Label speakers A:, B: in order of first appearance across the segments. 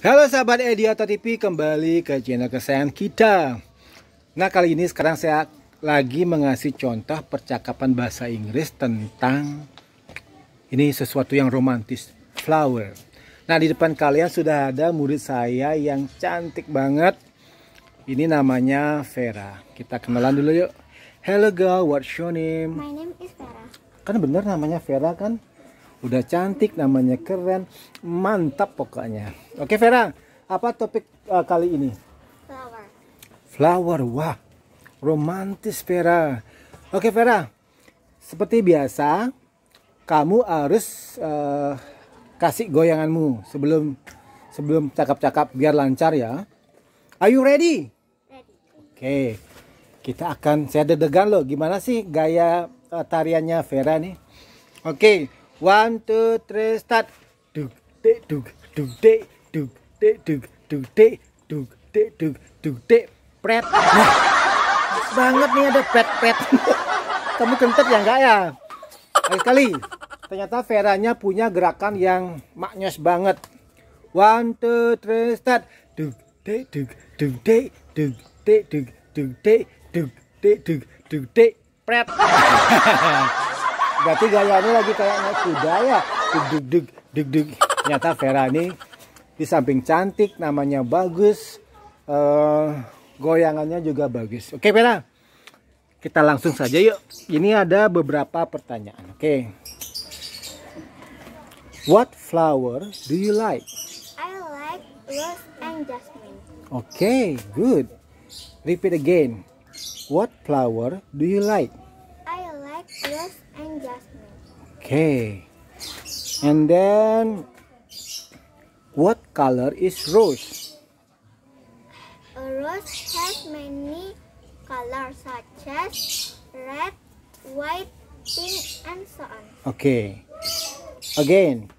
A: Halo sahabat Ediato TV, kembali ke channel kesayangan kita. Nah kali ini sekarang saya lagi mengasih contoh percakapan bahasa Inggris tentang ini sesuatu yang romantis, flower. Nah di depan kalian sudah ada murid saya yang cantik banget. Ini namanya Vera. Kita kenalan dulu yuk. Hello girl, what's your name? My name is Vera. Kan bener namanya Vera kan? udah cantik namanya keren mantap pokoknya oke Vera apa topik uh, kali ini flower flower wah romantis Vera oke Vera seperti biasa kamu harus uh, kasih goyanganmu sebelum sebelum cakap-cakap biar lancar ya are you ready ready oke kita akan saya deg-degan loh gimana sih gaya uh, tariannya Vera nih oke okay. One, two, three, start. Duk, dek, duk, duk, dek, duk, dek, duk, duk, dek, duk, dek, duk, duk, dek, pret. Nah, banget nih ada pet pet. Kamu kentut ya enggak ya? Ayo sekali. Ternyata Veranya punya gerakan yang maknyos banget. One, two, three, start. Duk, dek, duk, duk, dek, duk, dek, duk, duk, dek, duk, dek, duk, duk, dek, pret berarti ini lagi kayak naik kuda ya deg deg deg deg deg nyata Vera ini di samping cantik namanya bagus uh, goyangannya juga bagus oke Vera kita langsung saja yuk ini ada beberapa pertanyaan oke what flower do you like I like rose and jasmine okay good repeat again what flower do you like and jasmine. Okay. And then what color is rose? A rose has many colors such as red, white, pink and so on. Okay. Again,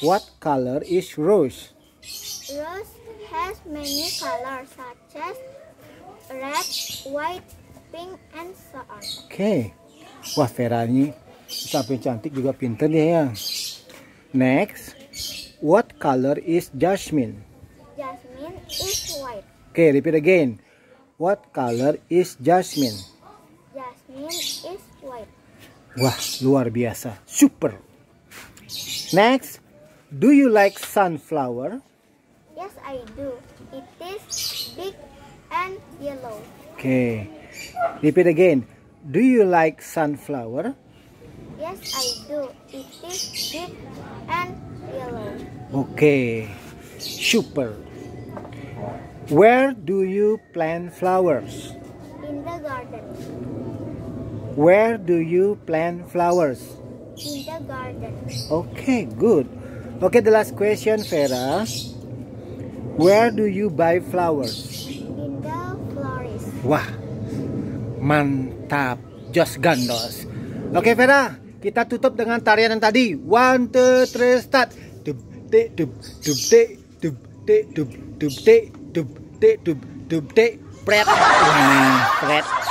A: what color is rose? Rose has many colors such as red, white, pink and so on. Okay. Wah, Ferani, samping cantik juga pinter dia ya next what color is jasmine jasmine is white okay repeat again what color is jasmine jasmine is white wah luar biasa super next do you like sunflower yes i do it is big and yellow okay repeat again do you like sunflower Yes, I do. It is big and yellow. Okay. Super. Where do you plant flowers? In the garden. Where do you plant flowers? In the garden. Okay, good. Okay, the last question, Vera. Where do you buy flowers? In the florist. Wah, mantap. Just gandos. Okay, Vera. Kita tutup dengan tarian yang tadi. One, two, three, start. Dub, te dub, dub, te dub, te dub, dub, te dub, te dub, dub, te pret. pret.